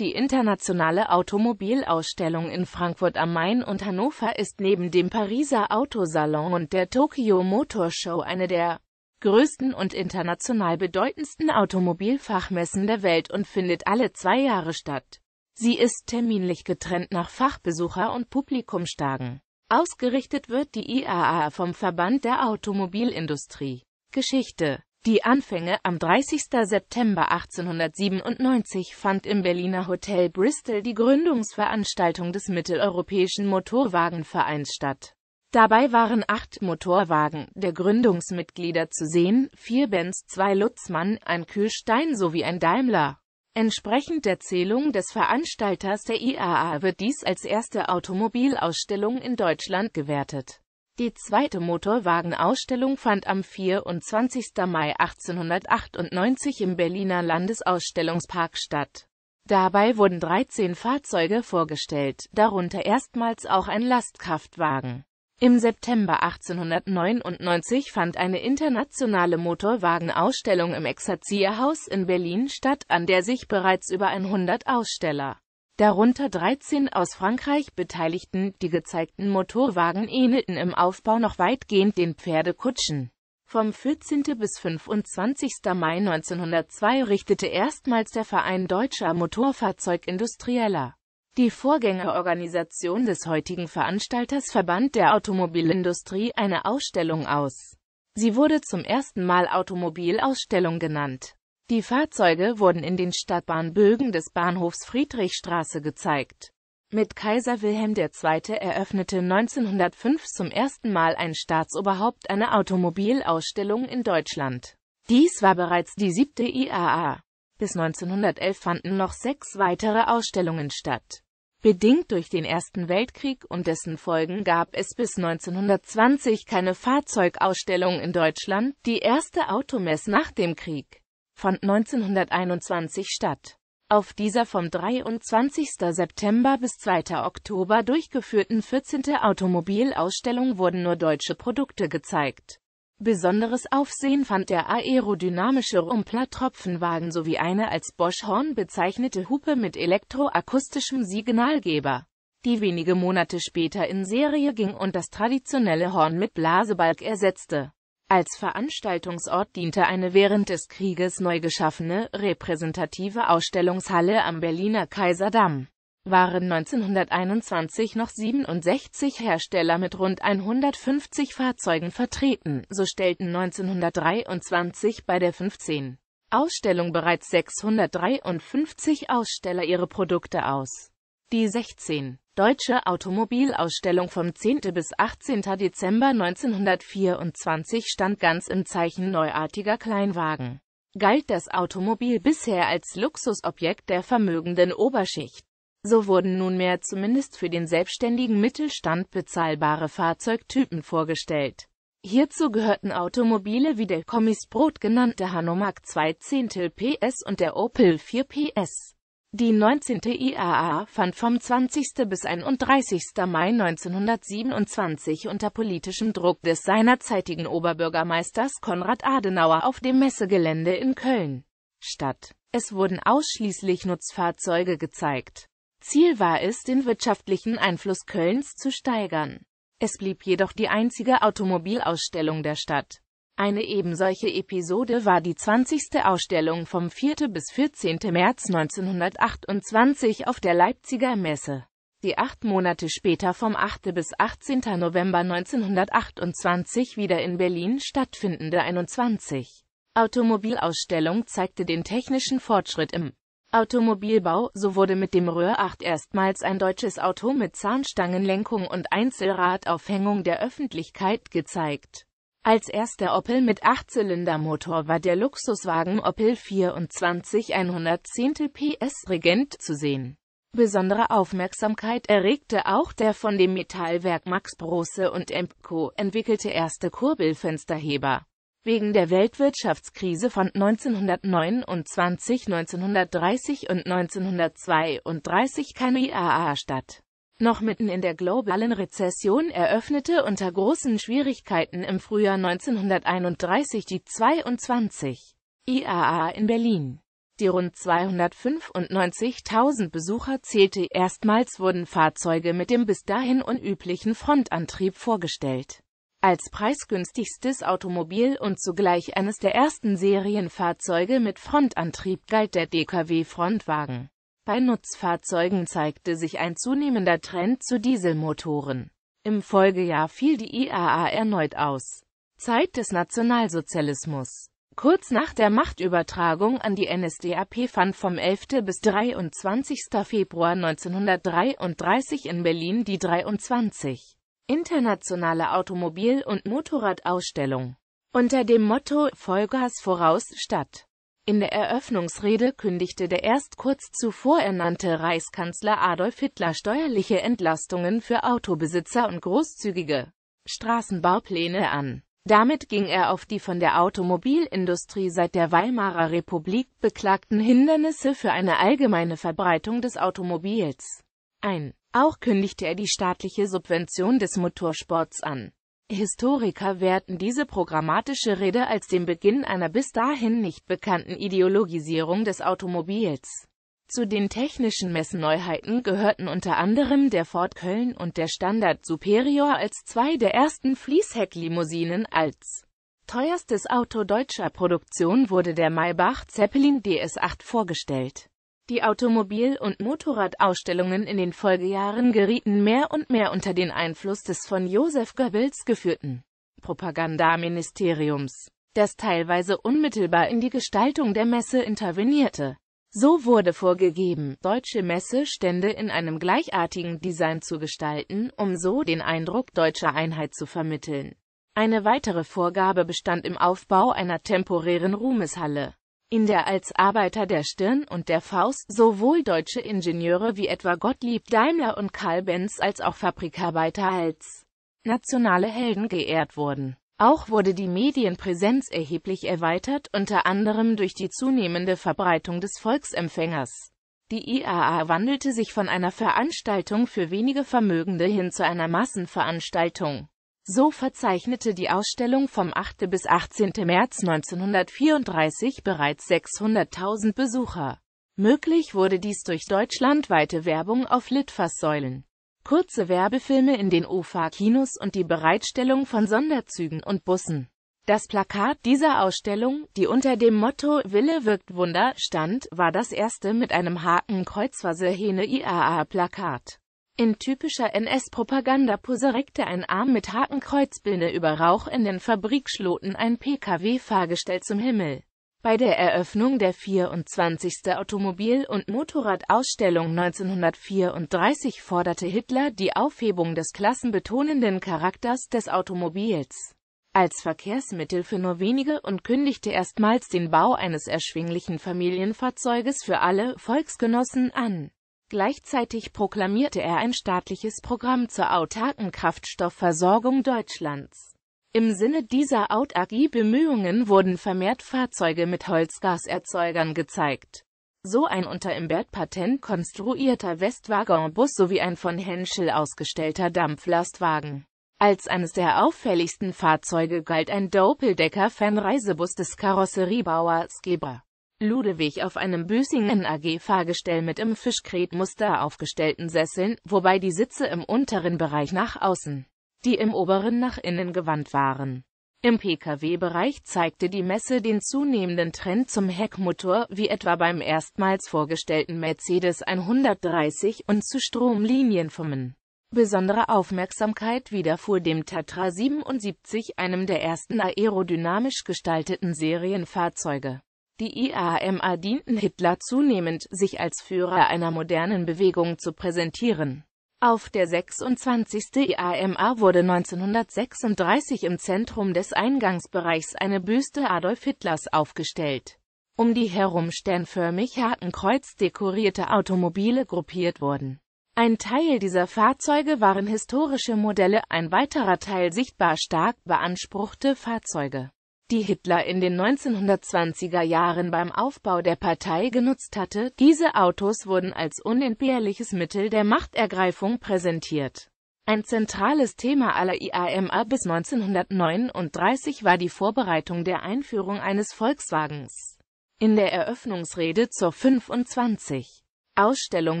Die internationale Automobilausstellung in Frankfurt am Main und Hannover ist neben dem Pariser Autosalon und der Tokyo Motor Show eine der größten und international bedeutendsten Automobilfachmessen der Welt und findet alle zwei Jahre statt. Sie ist terminlich getrennt nach Fachbesucher- und Publikumstagen. Ausgerichtet wird die IAA vom Verband der Automobilindustrie. Geschichte die Anfänge am 30. September 1897 fand im Berliner Hotel Bristol die Gründungsveranstaltung des Mitteleuropäischen Motorwagenvereins statt. Dabei waren acht Motorwagen der Gründungsmitglieder zu sehen, vier Benz, zwei Lutzmann, ein Kühlstein sowie ein Daimler. Entsprechend der Zählung des Veranstalters der IAA wird dies als erste Automobilausstellung in Deutschland gewertet die zweite Motorwagenausstellung fand am 24. Mai 1898 im Berliner Landesausstellungspark statt. Dabei wurden 13 Fahrzeuge vorgestellt, darunter erstmals auch ein Lastkraftwagen. Im September 1899 fand eine internationale Motorwagenausstellung im Exerzierhaus in Berlin statt, an der sich bereits über 100 Aussteller darunter 13 aus Frankreich Beteiligten. Die gezeigten Motorwagen ähnelten im Aufbau noch weitgehend den Pferdekutschen. Vom 14. bis 25. Mai 1902 richtete erstmals der Verein Deutscher Motorfahrzeugindustrieller, die Vorgängerorganisation des heutigen Veranstalters Verband der Automobilindustrie, eine Ausstellung aus. Sie wurde zum ersten Mal Automobilausstellung genannt. Die Fahrzeuge wurden in den Stadtbahnbögen des Bahnhofs Friedrichstraße gezeigt. Mit Kaiser Wilhelm II. eröffnete 1905 zum ersten Mal ein Staatsoberhaupt eine Automobilausstellung in Deutschland. Dies war bereits die siebte IAA. Bis 1911 fanden noch sechs weitere Ausstellungen statt. Bedingt durch den Ersten Weltkrieg und dessen Folgen gab es bis 1920 keine Fahrzeugausstellung in Deutschland, die erste Automess nach dem Krieg fand 1921 statt. Auf dieser vom 23. September bis 2. Oktober durchgeführten 14. Automobilausstellung wurden nur deutsche Produkte gezeigt. Besonderes Aufsehen fand der aerodynamische Rumpler-Tropfenwagen sowie eine als Bosch-Horn bezeichnete Hupe mit elektroakustischem Signalgeber, die wenige Monate später in Serie ging und das traditionelle Horn mit Blasebalg ersetzte. Als Veranstaltungsort diente eine während des Krieges neu geschaffene, repräsentative Ausstellungshalle am Berliner Kaiserdamm. Waren 1921 noch 67 Hersteller mit rund 150 Fahrzeugen vertreten, so stellten 1923 bei der 15. Ausstellung bereits 653 Aussteller ihre Produkte aus. Die 16. Deutsche Automobilausstellung vom 10. bis 18. Dezember 1924 stand ganz im Zeichen neuartiger Kleinwagen. Galt das Automobil bisher als Luxusobjekt der vermögenden Oberschicht. So wurden nunmehr zumindest für den selbstständigen Mittelstand bezahlbare Fahrzeugtypen vorgestellt. Hierzu gehörten Automobile wie der Kommisbrot genannte Hanomag 2 Zehntel PS und der Opel 4 PS. Die 19. IAA fand vom 20. bis 31. Mai 1927 unter politischem Druck des seinerzeitigen Oberbürgermeisters Konrad Adenauer auf dem Messegelände in Köln statt. Es wurden ausschließlich Nutzfahrzeuge gezeigt. Ziel war es, den wirtschaftlichen Einfluss Kölns zu steigern. Es blieb jedoch die einzige Automobilausstellung der Stadt. Eine ebensolche Episode war die 20. Ausstellung vom 4. bis 14. März 1928 auf der Leipziger Messe, die acht Monate später vom 8. bis 18. November 1928 wieder in Berlin stattfindende 21. Automobilausstellung zeigte den technischen Fortschritt im Automobilbau, so wurde mit dem Röhr 8 erstmals ein deutsches Auto mit Zahnstangenlenkung und Einzelradaufhängung der Öffentlichkeit gezeigt. Als erster Opel mit 8-Zylindermotor war der Luxuswagen Opel 24 110 PS Regent zu sehen. Besondere Aufmerksamkeit erregte auch der von dem Metallwerk Max Brose und Empco entwickelte erste Kurbelfensterheber. Wegen der Weltwirtschaftskrise von 1929, 1930 und 1932 keine IAA statt noch mitten in der globalen Rezession eröffnete unter großen Schwierigkeiten im Frühjahr 1931 die 22 IAA in Berlin. Die rund 295.000 Besucher zählte. Erstmals wurden Fahrzeuge mit dem bis dahin unüblichen Frontantrieb vorgestellt. Als preisgünstigstes Automobil und zugleich eines der ersten Serienfahrzeuge mit Frontantrieb galt der DKW Frontwagen. Bei Nutzfahrzeugen zeigte sich ein zunehmender Trend zu Dieselmotoren. Im Folgejahr fiel die IAA erneut aus. Zeit des Nationalsozialismus Kurz nach der Machtübertragung an die NSDAP fand vom 11. bis 23. Februar 1933 in Berlin die 23 Internationale Automobil- und Motorradausstellung unter dem Motto Vollgas voraus statt. In der Eröffnungsrede kündigte der erst kurz zuvor ernannte Reichskanzler Adolf Hitler steuerliche Entlastungen für Autobesitzer und großzügige Straßenbaupläne an. Damit ging er auf die von der Automobilindustrie seit der Weimarer Republik beklagten Hindernisse für eine allgemeine Verbreitung des Automobils ein. Auch kündigte er die staatliche Subvention des Motorsports an. Historiker werten diese programmatische Rede als den Beginn einer bis dahin nicht bekannten Ideologisierung des Automobils. Zu den technischen Messneuheiten gehörten unter anderem der Ford Köln und der Standard Superior als zwei der ersten Fließhecklimousinen als teuerstes Auto deutscher Produktion wurde der Maybach Zeppelin DS8 vorgestellt. Die Automobil- und Motorradausstellungen in den Folgejahren gerieten mehr und mehr unter den Einfluss des von Josef Goebbels geführten Propagandaministeriums, das teilweise unmittelbar in die Gestaltung der Messe intervenierte. So wurde vorgegeben, deutsche Messestände in einem gleichartigen Design zu gestalten, um so den Eindruck deutscher Einheit zu vermitteln. Eine weitere Vorgabe bestand im Aufbau einer temporären Ruhmeshalle in der als Arbeiter der Stirn und der Faust sowohl deutsche Ingenieure wie etwa Gottlieb Daimler und Karl Benz als auch Fabrikarbeiter als nationale Helden geehrt wurden. Auch wurde die Medienpräsenz erheblich erweitert, unter anderem durch die zunehmende Verbreitung des Volksempfängers. Die IAA wandelte sich von einer Veranstaltung für wenige Vermögende hin zu einer Massenveranstaltung. So verzeichnete die Ausstellung vom 8. bis 18. März 1934 bereits 600.000 Besucher. Möglich wurde dies durch deutschlandweite Werbung auf Litfaßsäulen, kurze Werbefilme in den ufa kinos und die Bereitstellung von Sonderzügen und Bussen. Das Plakat dieser Ausstellung, die unter dem Motto Wille wirkt Wunder stand, war das erste mit einem Hakenkreuz versehene IAA-Plakat. In typischer ns propaganda posereckte ein Arm mit Hakenkreuzbinde über Rauch in den Fabrikschloten ein Pkw-Fahrgestell zum Himmel. Bei der Eröffnung der 24. Automobil- und Motorradausstellung 1934 forderte Hitler die Aufhebung des klassenbetonenden Charakters des Automobils als Verkehrsmittel für nur wenige und kündigte erstmals den Bau eines erschwinglichen Familienfahrzeuges für alle Volksgenossen an Gleichzeitig proklamierte er ein staatliches Programm zur autarken Kraftstoffversorgung Deutschlands. Im Sinne dieser Autarkie-Bemühungen wurden vermehrt Fahrzeuge mit Holzgaserzeugern gezeigt. So ein unter Imbert-Patent konstruierter Westwaggonbus sowie ein von Henschel ausgestellter Dampflastwagen. Als eines der auffälligsten Fahrzeuge galt ein Doppeldecker-Fernreisebus des Karosseriebauers Geber. Ludewig auf einem Büsingen AG-Fahrgestell mit im Fischkretmuster aufgestellten Sesseln, wobei die Sitze im unteren Bereich nach außen, die im oberen nach innen gewandt waren. Im Pkw-Bereich zeigte die Messe den zunehmenden Trend zum Heckmotor, wie etwa beim erstmals vorgestellten Mercedes 130 und zu Stromlinienfummen. Besondere Aufmerksamkeit widerfuhr dem Tatra 77, einem der ersten aerodynamisch gestalteten Serienfahrzeuge. Die IAMA dienten Hitler zunehmend, sich als Führer einer modernen Bewegung zu präsentieren. Auf der 26. IAMA wurde 1936 im Zentrum des Eingangsbereichs eine Büste Adolf Hitlers aufgestellt. Um die herum sternförmig hakenkreuz dekorierte Automobile gruppiert wurden. Ein Teil dieser Fahrzeuge waren historische Modelle, ein weiterer Teil sichtbar stark beanspruchte Fahrzeuge die Hitler in den 1920er Jahren beim Aufbau der Partei genutzt hatte. Diese Autos wurden als unentbehrliches Mittel der Machtergreifung präsentiert. Ein zentrales Thema aller IAMA bis 1939 war die Vorbereitung der Einführung eines Volkswagens. In der Eröffnungsrede zur 25. Ausstellung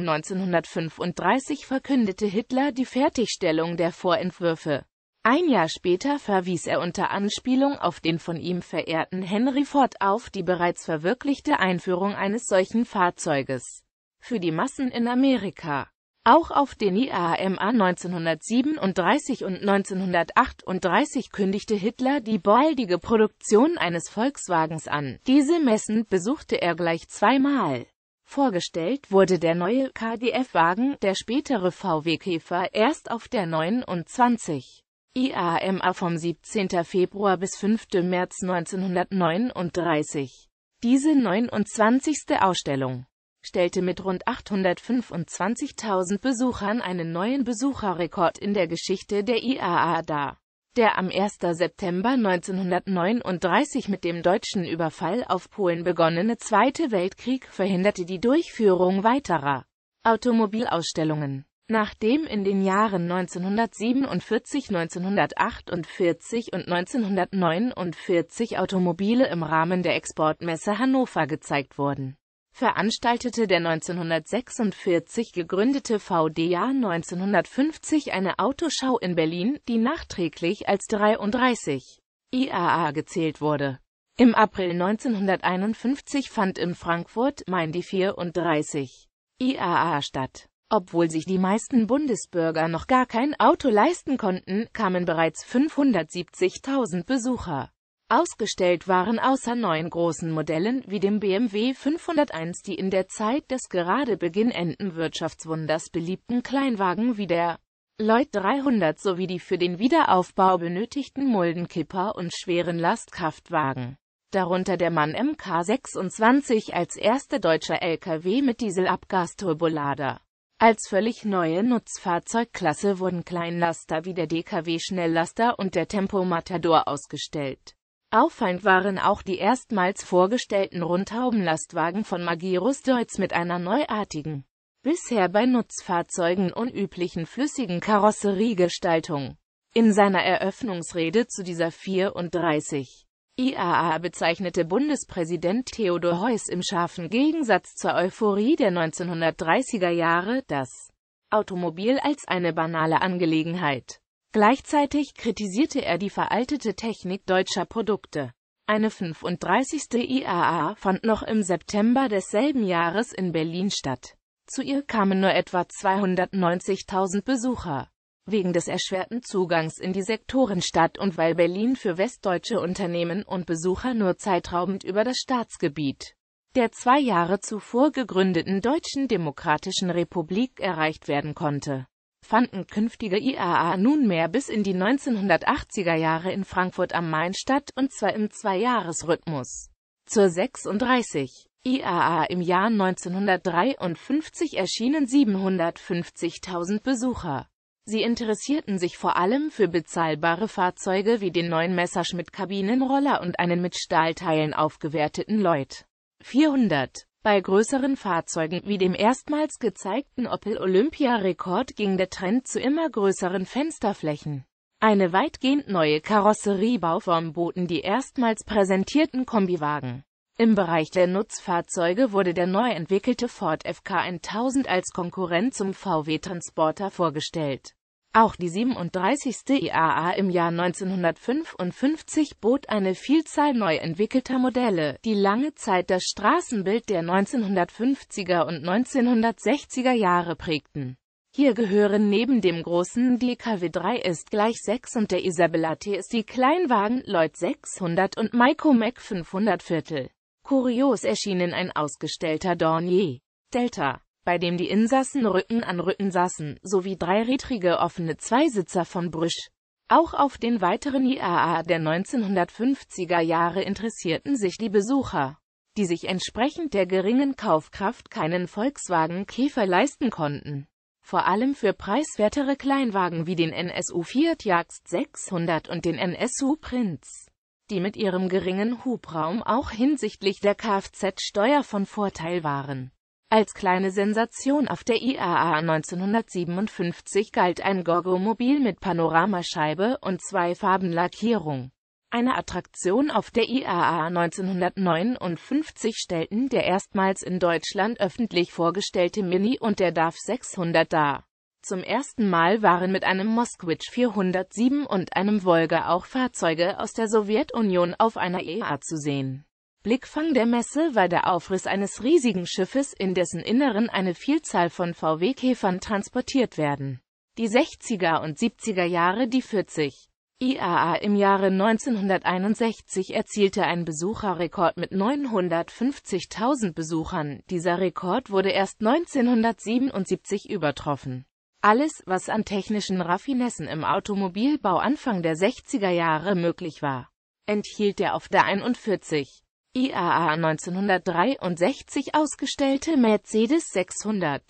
1935 verkündete Hitler die Fertigstellung der Vorentwürfe. Ein Jahr später verwies er unter Anspielung auf den von ihm verehrten Henry Ford auf die bereits verwirklichte Einführung eines solchen Fahrzeuges für die Massen in Amerika. Auch auf den IAMA 1937 und 1938 kündigte Hitler die baldige Produktion eines Volkswagens an. Diese Messen besuchte er gleich zweimal. Vorgestellt wurde der neue KDF-Wagen, der spätere VW Käfer, erst auf der 29. IAMA vom 17. Februar bis 5. März 1939. Diese 29. Ausstellung stellte mit rund 825.000 Besuchern einen neuen Besucherrekord in der Geschichte der IAA dar, der am 1. September 1939 mit dem deutschen Überfall auf Polen begonnene Zweite Weltkrieg verhinderte die Durchführung weiterer Automobilausstellungen. Nachdem in den Jahren 1947, 1948 und 1949 Automobile im Rahmen der Exportmesse Hannover gezeigt wurden, veranstaltete der 1946 gegründete VDA 1950 eine Autoschau in Berlin, die nachträglich als 33 IAA gezählt wurde. Im April 1951 fand in Frankfurt, Main die 34 IAA statt. Obwohl sich die meisten Bundesbürger noch gar kein Auto leisten konnten, kamen bereits 570.000 Besucher. Ausgestellt waren außer neun großen Modellen wie dem BMW 501 die in der Zeit des gerade beginnenden Wirtschaftswunders beliebten Kleinwagen wie der Lloyd 300 sowie die für den Wiederaufbau benötigten Muldenkipper und schweren Lastkraftwagen. Darunter der Mann MK26 als erster deutscher LKW mit Dieselabgasturbolader. Als völlig neue Nutzfahrzeugklasse wurden Kleinlaster wie der DKW-Schnelllaster und der Tempomatador ausgestellt. Auffallend waren auch die erstmals vorgestellten Rundhaubenlastwagen von Magirus Deutz mit einer neuartigen, bisher bei Nutzfahrzeugen unüblichen flüssigen Karosseriegestaltung. In seiner Eröffnungsrede zu dieser 34 IAA bezeichnete Bundespräsident Theodor Heuss im scharfen Gegensatz zur Euphorie der 1930er Jahre das Automobil als eine banale Angelegenheit. Gleichzeitig kritisierte er die veraltete Technik deutscher Produkte. Eine 35. IAA fand noch im September desselben Jahres in Berlin statt. Zu ihr kamen nur etwa 290.000 Besucher. Wegen des erschwerten Zugangs in die Sektoren statt und weil Berlin für westdeutsche Unternehmen und Besucher nur zeitraubend über das Staatsgebiet der zwei Jahre zuvor gegründeten Deutschen Demokratischen Republik erreicht werden konnte, fanden künftige IAA nunmehr bis in die 1980er Jahre in Frankfurt am Main statt und zwar im Zweijahresrhythmus. Zur 36 IAA im Jahr 1953 erschienen 750.000 Besucher. Sie interessierten sich vor allem für bezahlbare Fahrzeuge wie den neuen Messerschmitt Kabinenroller und einen mit Stahlteilen aufgewerteten Lloyd 400. Bei größeren Fahrzeugen wie dem erstmals gezeigten Opel Olympia Rekord ging der Trend zu immer größeren Fensterflächen. Eine weitgehend neue Karosseriebauform boten die erstmals präsentierten Kombiwagen. Im Bereich der Nutzfahrzeuge wurde der neu entwickelte Ford FK 1000 als Konkurrent zum VW Transporter vorgestellt. Auch die 37. IAA im Jahr 1955 bot eine Vielzahl neu entwickelter Modelle, die lange Zeit das Straßenbild der 1950er und 1960er Jahre prägten. Hier gehören neben dem großen die 3 ist gleich 6 und der Isabella T ist die Kleinwagen Lloyd 600 und Maiko Mac 500 Viertel. Kurios erschienen ein ausgestellter Dornier Delta bei dem die Insassen Rücken an Rücken saßen, sowie dreirädrige offene Zweisitzer von Brüsch. Auch auf den weiteren IAA der 1950er Jahre interessierten sich die Besucher, die sich entsprechend der geringen Kaufkraft keinen Volkswagen Käfer leisten konnten. Vor allem für preiswertere Kleinwagen wie den NSU Fiat Jagst 600 und den NSU Prinz die mit ihrem geringen Hubraum auch hinsichtlich der Kfz-Steuer von Vorteil waren. Als kleine Sensation auf der IAA 1957 galt ein Gorgomobil mit Panoramascheibe und zwei Farben Lackierung. Eine Attraktion auf der IAA 1959 stellten der erstmals in Deutschland öffentlich vorgestellte Mini und der DAF 600 dar. Zum ersten Mal waren mit einem Moskvich 407 und einem Volga auch Fahrzeuge aus der Sowjetunion auf einer IAA e zu sehen Blickfang der Messe war der Aufriss eines riesigen Schiffes, in dessen Inneren eine Vielzahl von VW-Käfern transportiert werden. Die 60er und 70er Jahre die 40. IAA im Jahre 1961 erzielte ein Besucherrekord mit 950.000 Besuchern. Dieser Rekord wurde erst 1977 übertroffen. Alles, was an technischen Raffinessen im Automobilbau Anfang der 60er Jahre möglich war, enthielt der auf der 41. IAA 1963 ausgestellte Mercedes 600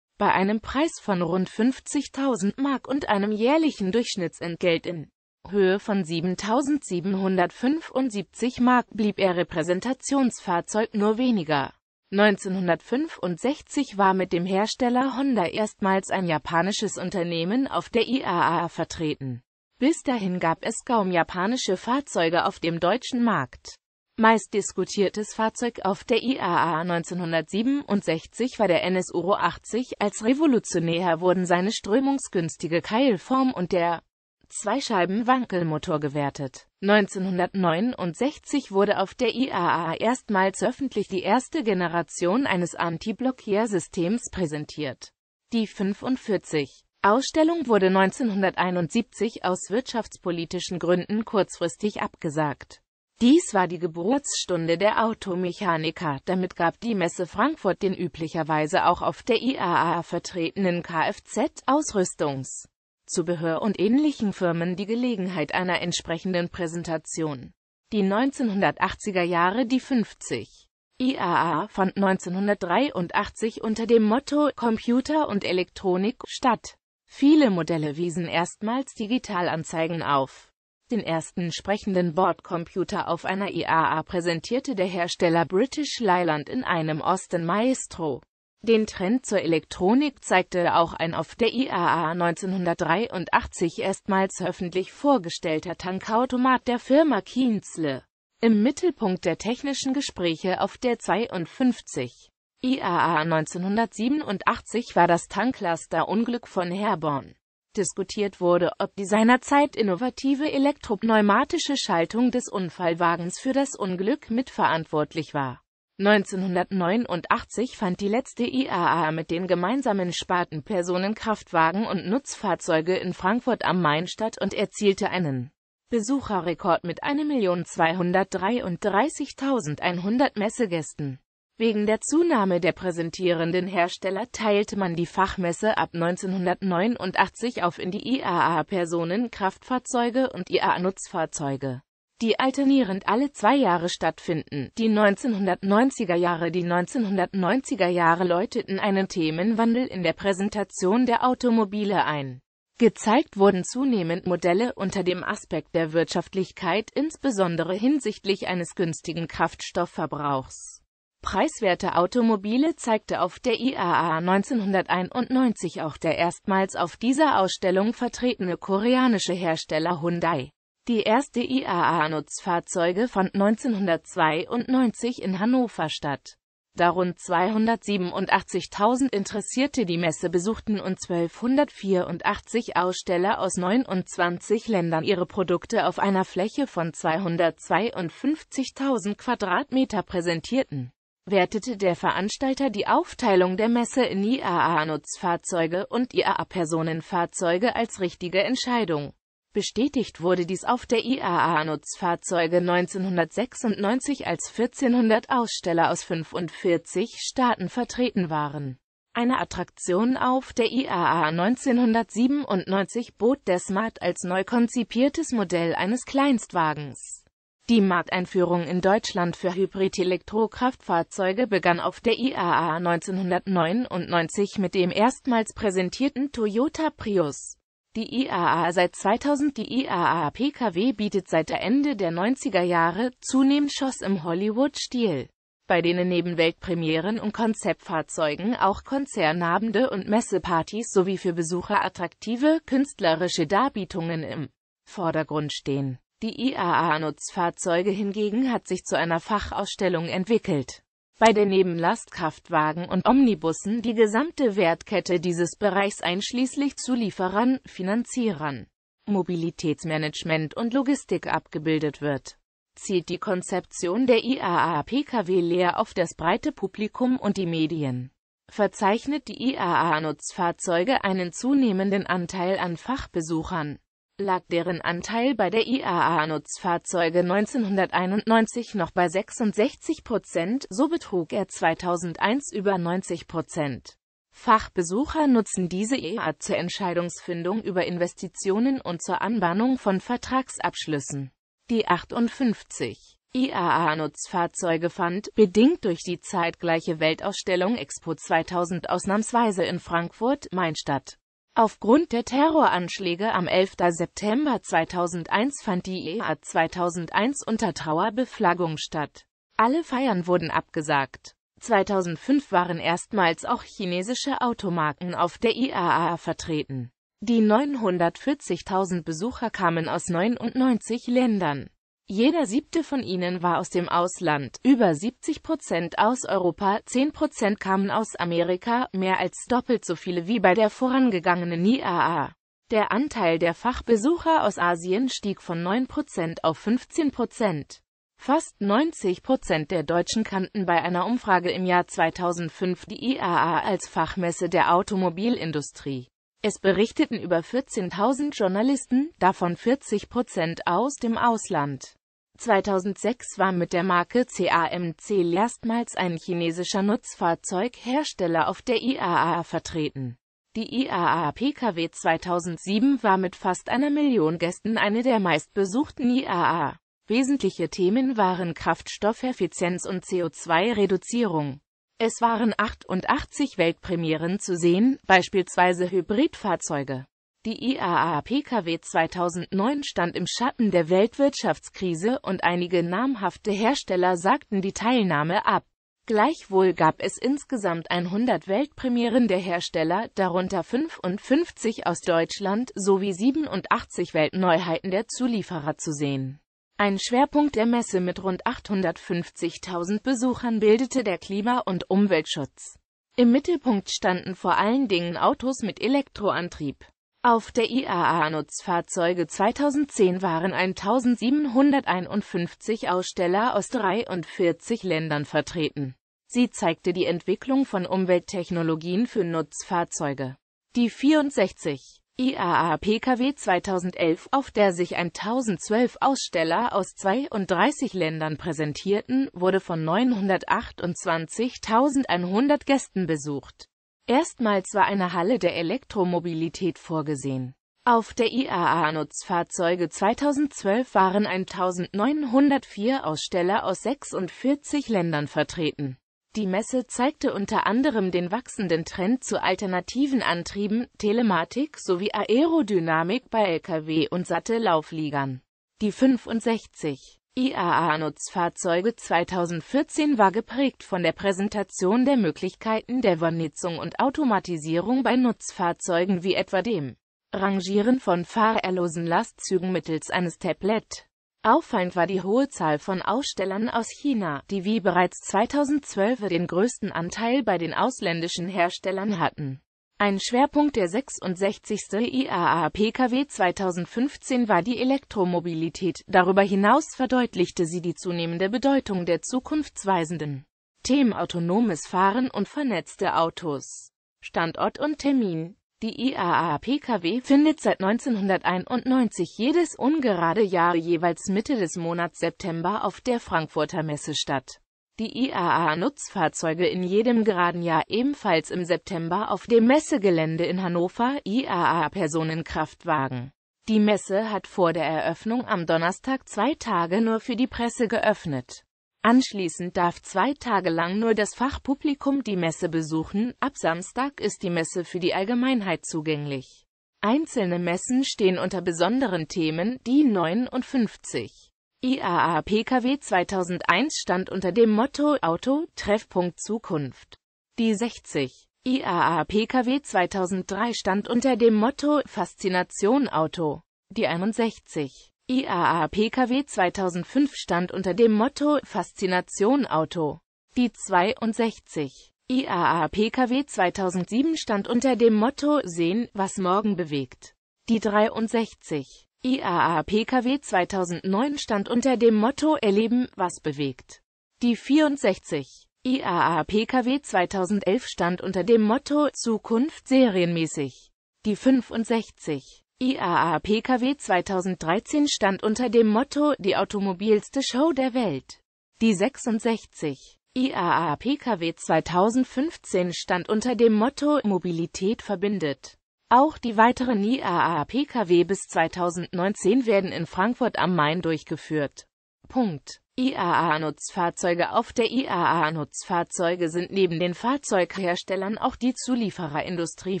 bei einem Preis von rund 50.000 Mark und einem jährlichen Durchschnittsentgelt in Höhe von 7.775 Mark blieb er Repräsentationsfahrzeug nur weniger. 1965 war mit dem Hersteller Honda erstmals ein japanisches Unternehmen auf der IAA vertreten. Bis dahin gab es kaum japanische Fahrzeuge auf dem deutschen Markt. Meist diskutiertes Fahrzeug auf der IAA 1967 war der NS Uro 80. Als revolutionär wurden seine strömungsgünstige Keilform und der Zweischeiben-Wankelmotor gewertet. 1969 wurde auf der IAA erstmals öffentlich die erste Generation eines Anti-Blockiersystems präsentiert. Die 45 Ausstellung wurde 1971 aus wirtschaftspolitischen Gründen kurzfristig abgesagt. Dies war die Geburtsstunde der Automechaniker, damit gab die Messe Frankfurt den üblicherweise auch auf der IAA vertretenen Kfz-Ausrüstungs-, Zubehör- und ähnlichen Firmen die Gelegenheit einer entsprechenden Präsentation. Die 1980er Jahre Die 50 IAA fand 1983 unter dem Motto Computer und Elektronik statt. Viele Modelle wiesen erstmals Digitalanzeigen auf. Den ersten sprechenden Bordcomputer auf einer IAA präsentierte der Hersteller British Leyland in einem Austin Maestro. Den Trend zur Elektronik zeigte auch ein auf der IAA 1983 erstmals öffentlich vorgestellter Tankautomat der Firma Kienzle. Im Mittelpunkt der technischen Gespräche auf der 52 IAA 1987 war das Tanklaster-Unglück von Herborn. Diskutiert wurde, ob die seinerzeit innovative elektropneumatische Schaltung des Unfallwagens für das Unglück mitverantwortlich war. 1989 fand die letzte IAA mit den gemeinsamen Sparten Personenkraftwagen und Nutzfahrzeuge in Frankfurt am Main statt und erzielte einen Besucherrekord mit 1.233.100 Messegästen. Wegen der Zunahme der präsentierenden Hersteller teilte man die Fachmesse ab 1989 auf in die iaa personen Kraftfahrzeuge und IAA-Nutzfahrzeuge, die alternierend alle zwei Jahre stattfinden. Die 1990er Jahre Die 1990er Jahre läuteten einen Themenwandel in der Präsentation der Automobile ein. Gezeigt wurden zunehmend Modelle unter dem Aspekt der Wirtschaftlichkeit, insbesondere hinsichtlich eines günstigen Kraftstoffverbrauchs. Preiswerte Automobile zeigte auf der IAA 1991 auch der erstmals auf dieser Ausstellung vertretene koreanische Hersteller Hyundai. Die erste IAA-Nutzfahrzeuge fand 1992 in Hannover statt. Da rund 287.000 Interessierte die Messe besuchten und 1284 Aussteller aus 29 Ländern ihre Produkte auf einer Fläche von 252.000 Quadratmeter präsentierten wertete der Veranstalter die Aufteilung der Messe in IAA-Nutzfahrzeuge und IAA-Personenfahrzeuge als richtige Entscheidung. Bestätigt wurde dies auf der IAA Nutzfahrzeuge 1996, als 1400 Aussteller aus 45 Staaten vertreten waren. Eine Attraktion auf der IAA 1997 bot der Smart als neu konzipiertes Modell eines Kleinstwagens. Die Markteinführung in Deutschland für Hybrid-Elektrokraftfahrzeuge begann auf der IAA 1999 mit dem erstmals präsentierten Toyota Prius. Die IAA seit 2000 Die IAA Pkw bietet seit der Ende der 90er Jahre zunehmend Shows im Hollywood-Stil, bei denen neben Weltpremieren und Konzeptfahrzeugen auch Konzernabende und Messepartys sowie für Besucher attraktive künstlerische Darbietungen im Vordergrund stehen die IAA-Nutzfahrzeuge hingegen hat sich zu einer Fachausstellung entwickelt bei der neben Lastkraftwagen und Omnibussen die gesamte Wertkette dieses Bereichs einschließlich Zulieferern, Finanzierern, Mobilitätsmanagement und Logistik abgebildet wird. Zielt die Konzeption der IAA Pkw leer auf das breite Publikum und die Medien? Verzeichnet die IAA Nutzfahrzeuge einen zunehmenden Anteil an Fachbesuchern? lag deren Anteil bei der IAA Nutzfahrzeuge 1991 noch bei 66 Prozent, so betrug er 2001 über 90 Prozent. Fachbesucher nutzen diese EA zur Entscheidungsfindung über Investitionen und zur Anbahnung von Vertragsabschlüssen. Die 58 IAA-Nutzfahrzeuge fand, bedingt durch die zeitgleiche Weltausstellung Expo 2000 ausnahmsweise in Frankfurt, Main statt. Aufgrund der Terroranschläge am 11. September 2001 fand die EA 2001 unter Trauerbeflaggung statt. Alle Feiern wurden abgesagt. 2005 waren erstmals auch chinesische Automarken auf der IAA e vertreten. Die 940.000 Besucher kamen aus 99 Ländern. Jeder siebte von ihnen war aus dem Ausland, über 70 Prozent aus Europa, 10 Prozent kamen aus Amerika, mehr als doppelt so viele wie bei der vorangegangenen IAA. Der Anteil der Fachbesucher aus Asien stieg von 9 Prozent auf 15 Prozent. Fast 90 Prozent der Deutschen kannten bei einer Umfrage im Jahr 2005 die IAA als Fachmesse der Automobilindustrie. Es berichteten über 14.000 Journalisten, davon 40 Prozent aus dem Ausland. 2006 war mit der Marke CAMC erstmals ein chinesischer Nutzfahrzeughersteller auf der IAA vertreten. Die IAA PKW 2007 war mit fast einer Million Gästen eine der meistbesuchten IAA. Wesentliche Themen waren Kraftstoffeffizienz und CO2-Reduzierung. Es waren 88 Weltpremieren zu sehen, beispielsweise Hybridfahrzeuge. Die IAA Pkw 2009 stand im Schatten der Weltwirtschaftskrise und einige namhafte Hersteller sagten die Teilnahme ab. Gleichwohl gab es insgesamt 100 Weltpremieren der Hersteller, darunter 55 aus Deutschland sowie 87 Weltneuheiten der Zulieferer zu sehen. Ein Schwerpunkt der Messe mit rund 850.000 Besuchern bildete der Klima- und Umweltschutz. Im Mittelpunkt standen vor allen Dingen Autos mit Elektroantrieb. Auf der IAA Nutzfahrzeuge 2010 waren 1751 Aussteller aus 43 Ländern vertreten. Sie zeigte die Entwicklung von Umwelttechnologien für Nutzfahrzeuge. Die 64 IAA Pkw 2011, auf der sich 1012 Aussteller aus 32 Ländern präsentierten, wurde von 928.100 Gästen besucht. Erstmals war eine Halle der Elektromobilität vorgesehen. Auf der IAA Nutzfahrzeuge 2012 waren 1904 Aussteller aus 46 Ländern vertreten. Die Messe zeigte unter anderem den wachsenden Trend zu alternativen Antrieben, Telematik sowie Aerodynamik bei Lkw und satte Laufliegern. Die 65 IAA-Nutzfahrzeuge 2014 war geprägt von der Präsentation der Möglichkeiten der Vernetzung und Automatisierung bei Nutzfahrzeugen wie etwa dem Rangieren von fahrerlosen Lastzügen mittels eines Tablet. Auffallend war die hohe Zahl von Ausstellern aus China, die wie bereits 2012 den größten Anteil bei den ausländischen Herstellern hatten. Ein Schwerpunkt der 66. IAA PKW 2015 war die Elektromobilität, darüber hinaus verdeutlichte sie die zunehmende Bedeutung der zukunftsweisenden Themen autonomes Fahren und vernetzte Autos. Standort und Termin die IAA PKW findet seit 1991 jedes ungerade Jahr jeweils Mitte des Monats September auf der Frankfurter Messe statt. Die IAA Nutzfahrzeuge in jedem geraden Jahr ebenfalls im September auf dem Messegelände in Hannover IAA Personenkraftwagen. Die Messe hat vor der Eröffnung am Donnerstag zwei Tage nur für die Presse geöffnet. Anschließend darf zwei Tage lang nur das Fachpublikum die Messe besuchen, ab Samstag ist die Messe für die Allgemeinheit zugänglich. Einzelne Messen stehen unter besonderen Themen, die 59. IAA PKW 2001 stand unter dem Motto Auto, Treffpunkt Zukunft. Die 60. IAA PKW 2003 stand unter dem Motto Faszination Auto. Die 61. IAA Pkw 2005 stand unter dem Motto Faszination Auto. Die 62 IAA Pkw 2007 stand unter dem Motto Sehen, was morgen bewegt. Die 63 IAA Pkw 2009 stand unter dem Motto Erleben, was bewegt. Die 64 IAA Pkw 2011 stand unter dem Motto Zukunft serienmäßig. Die 65 IAA PKW 2013 stand unter dem Motto Die automobilste Show der Welt. Die 66 IAA PKW 2015 stand unter dem Motto Mobilität verbindet. Auch die weiteren IAA PKW bis 2019 werden in Frankfurt am Main durchgeführt. Punkt. IAA-Nutzfahrzeuge Auf der IAA-Nutzfahrzeuge sind neben den Fahrzeugherstellern auch die Zuliefererindustrie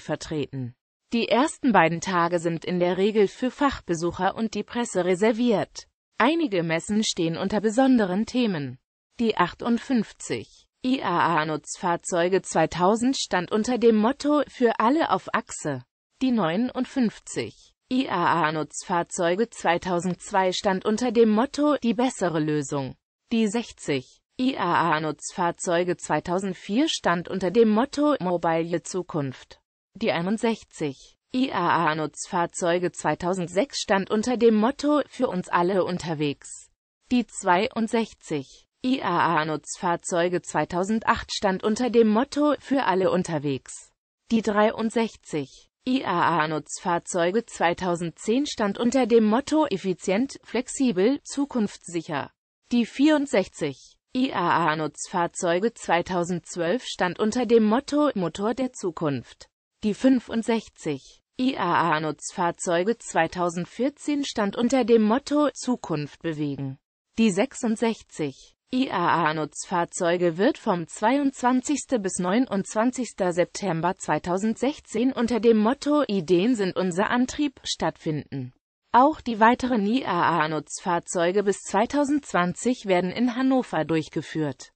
vertreten. Die ersten beiden Tage sind in der Regel für Fachbesucher und die Presse reserviert. Einige Messen stehen unter besonderen Themen. Die 58 IAA-Nutzfahrzeuge 2000 stand unter dem Motto Für alle auf Achse. Die 59 IAA-Nutzfahrzeuge 2002 stand unter dem Motto Die bessere Lösung. Die 60 IAA-Nutzfahrzeuge 2004 stand unter dem Motto Mobile Zukunft. Die 61 IAA Nutzfahrzeuge 2006 stand unter dem Motto Für uns alle unterwegs. Die 62 IAA Nutzfahrzeuge 2008 stand unter dem Motto Für alle unterwegs. Die 63 IAA Nutzfahrzeuge 2010 stand unter dem Motto Effizient, flexibel, zukunftssicher. Die 64 IAA Nutzfahrzeuge 2012 stand unter dem Motto Motor der Zukunft. Die 65 IAA-Nutzfahrzeuge 2014 stand unter dem Motto Zukunft bewegen. Die 66 IAA-Nutzfahrzeuge wird vom 22. bis 29. September 2016 unter dem Motto Ideen sind unser Antrieb stattfinden. Auch die weiteren IAA-Nutzfahrzeuge bis 2020 werden in Hannover durchgeführt.